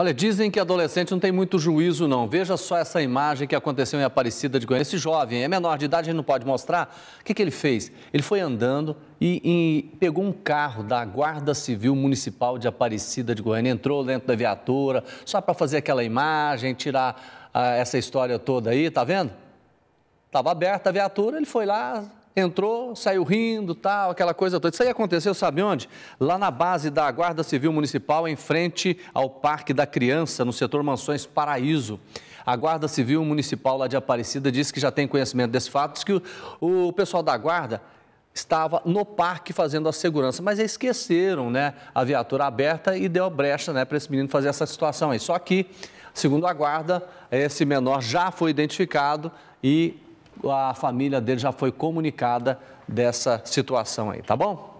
Olha, dizem que adolescente não tem muito juízo, não. Veja só essa imagem que aconteceu em Aparecida de Goiânia. Esse jovem é menor de idade, a gente não pode mostrar. O que, que ele fez? Ele foi andando e, e pegou um carro da Guarda Civil Municipal de Aparecida de Goiânia, entrou dentro da viatura, só para fazer aquela imagem, tirar ah, essa história toda aí, tá vendo? Estava aberta a viatura, ele foi lá, entrou, saiu rindo, tal, aquela coisa toda. Isso aí aconteceu, sabe onde? Lá na base da Guarda Civil Municipal, em frente ao Parque da Criança, no setor Mansões Paraíso. A Guarda Civil Municipal lá de Aparecida disse que já tem conhecimento desse fato, que o, o pessoal da Guarda estava no parque fazendo a segurança, mas esqueceram, né, a viatura aberta e deu brecha, né, para esse menino fazer essa situação aí. Só que, segundo a guarda, esse menor já foi identificado e a família dele já foi comunicada dessa situação aí, tá bom?